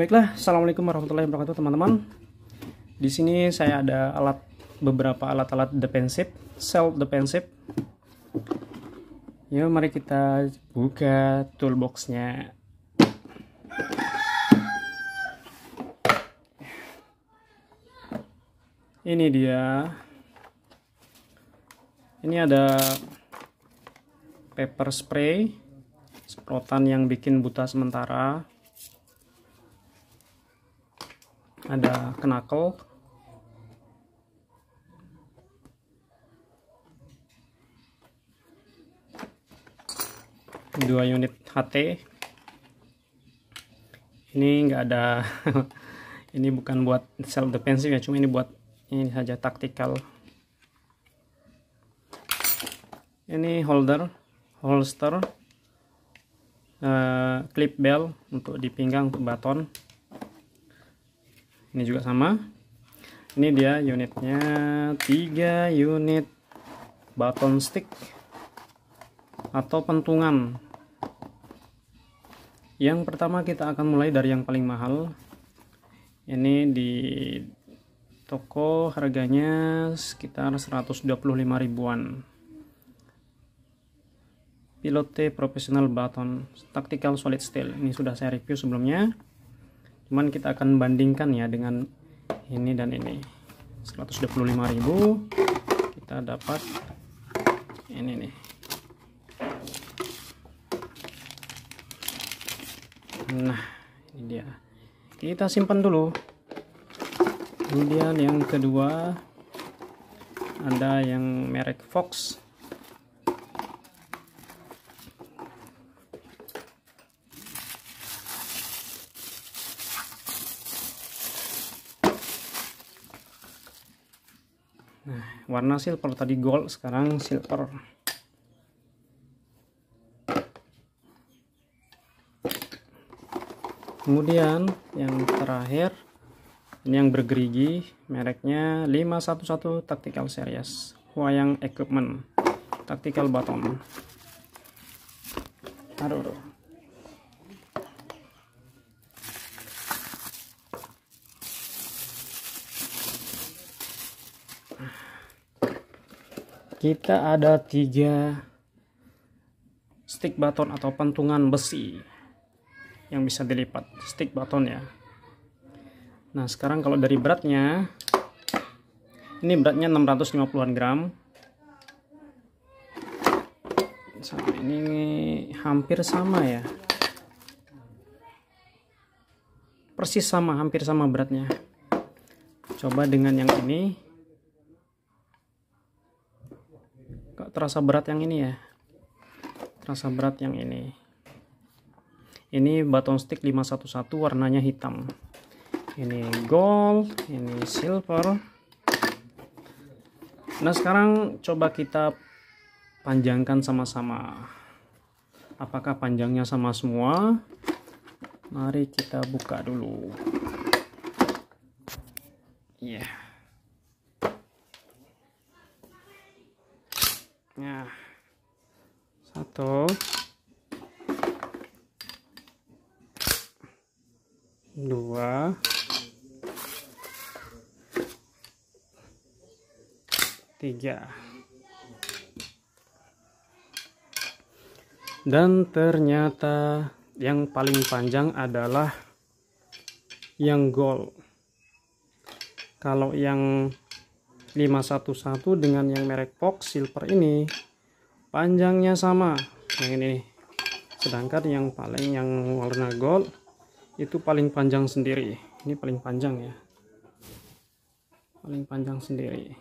Baiklah, assalamualaikum warahmatullahi wabarakatuh teman-teman. Di sini saya ada alat beberapa alat-alat defensive, self defensive Yuk mari kita buka toolboxnya. Ini dia. Ini ada paper spray, semprotan yang bikin buta sementara ada knuckle dua unit HT ini enggak ada ini bukan buat self defensive ya cuma ini buat ini saja taktikal ini holder holster uh, clip belt untuk di pinggang untuk baton ini juga sama ini dia unitnya tiga unit button stick atau pentungan yang pertama kita akan mulai dari yang paling mahal ini di toko harganya sekitar 125 ribuan Pilote Professional button Tactical Solid Steel ini sudah saya review sebelumnya cuman kita akan bandingkan ya dengan ini dan ini 125.000 kita dapat ini nih nah ini dia kita simpan dulu kemudian yang kedua ada yang merek Fox nah warna silver tadi gold sekarang silver kemudian yang terakhir ini yang bergerigi mereknya 511 tactical series wayang equipment tactical baton aduh, aduh. kita ada tiga stick baton atau pentungan besi yang bisa dilipat stick baton ya nah sekarang kalau dari beratnya ini beratnya 650an gram sama ini hampir sama ya persis sama hampir sama beratnya coba dengan yang ini terasa berat yang ini ya terasa berat yang ini ini baton stick 511 warnanya hitam ini gold ini silver nah sekarang coba kita panjangkan sama-sama apakah panjangnya sama semua mari kita buka dulu ya yeah. Ya. satu dua tiga dan ternyata yang paling panjang adalah yang gol. kalau yang 511 dengan yang merek Fox Silver ini panjangnya sama yang ini sedangkan yang paling yang warna gold itu paling panjang sendiri ini paling panjang ya paling panjang sendiri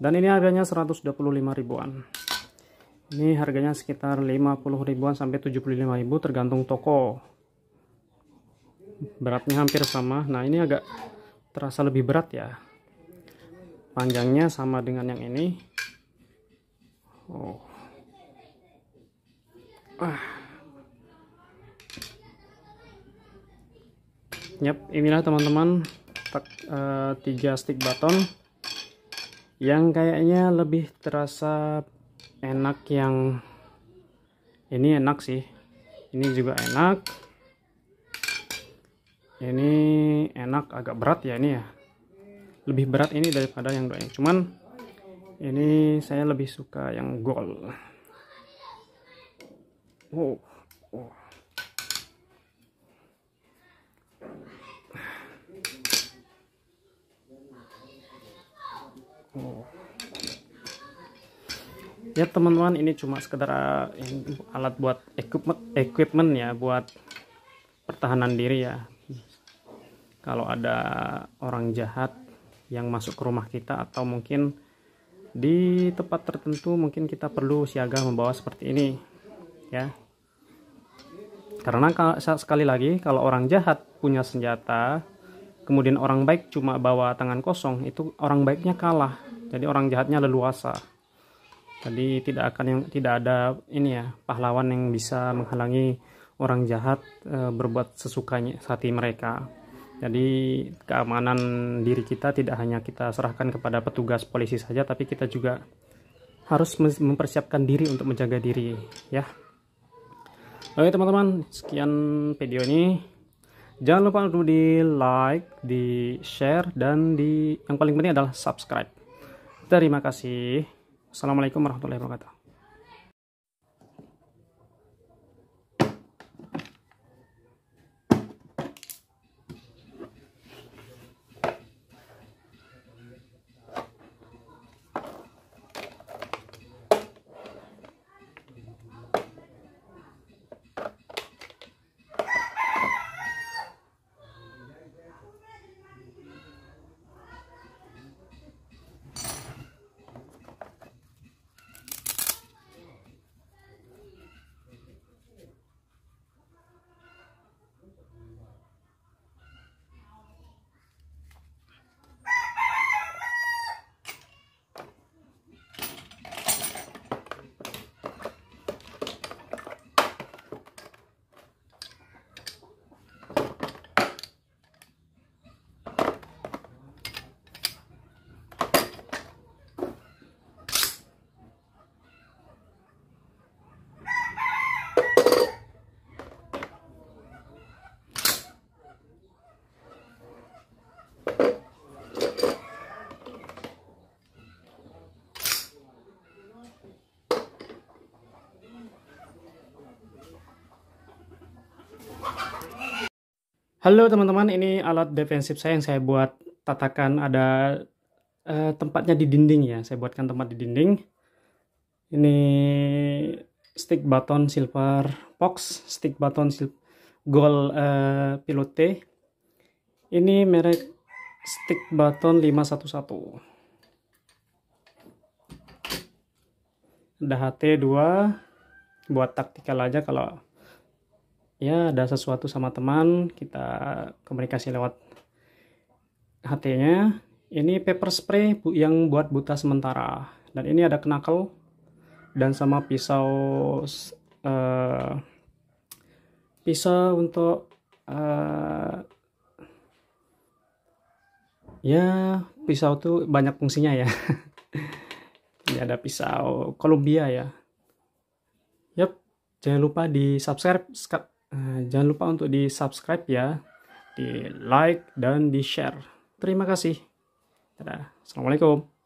dan ini harganya 125 ribuan ini harganya sekitar 50 ribuan sampai 75 ribu tergantung toko beratnya hampir sama nah ini agak terasa lebih berat ya panjangnya sama dengan yang ini oh ah yap inilah teman-teman uh, tiga stick button yang kayaknya lebih terasa enak yang ini enak sih ini juga enak Ya, ini enak agak berat ya ini ya lebih berat ini daripada yang doanya cuman ini saya lebih suka yang gold oh, oh. Oh. ya teman-teman ini cuma sekedar eh, alat buat equipment equipment ya buat pertahanan diri ya kalau ada orang jahat yang masuk ke rumah kita atau mungkin di tempat tertentu mungkin kita perlu siaga membawa seperti ini ya karena sekali lagi kalau orang jahat punya senjata kemudian orang baik cuma bawa tangan kosong itu orang baiknya kalah jadi orang jahatnya leluasa jadi tidak akan yang tidak ada ini ya pahlawan yang bisa menghalangi orang jahat e, berbuat sesukanya hati mereka jadi keamanan diri kita tidak hanya kita serahkan kepada petugas polisi saja, tapi kita juga harus mempersiapkan diri untuk menjaga diri, ya. Oke teman-teman, sekian video ini. Jangan lupa untuk di like, di share, dan di yang paling penting adalah subscribe. Terima kasih. Assalamualaikum warahmatullahi wabarakatuh. Halo teman-teman, ini alat defensif saya yang saya buat tatakan ada eh, tempatnya di dinding ya. Saya buatkan tempat di dinding. Ini stick button silver box, stick button gold eh, pilote. Ini merek stick button 511. Ada HT2 buat taktikal aja kalau ya ada sesuatu sama teman kita komunikasi lewat HT-nya ini paper spray bu yang buat buta sementara dan ini ada knuckle dan sama pisau uh, pisau untuk uh, ya pisau tuh banyak fungsinya ya ini ada pisau Columbia ya yep jangan lupa di subscribe Eh, jangan lupa untuk di subscribe ya, di like dan di share. Terima kasih. Dadah. Assalamualaikum.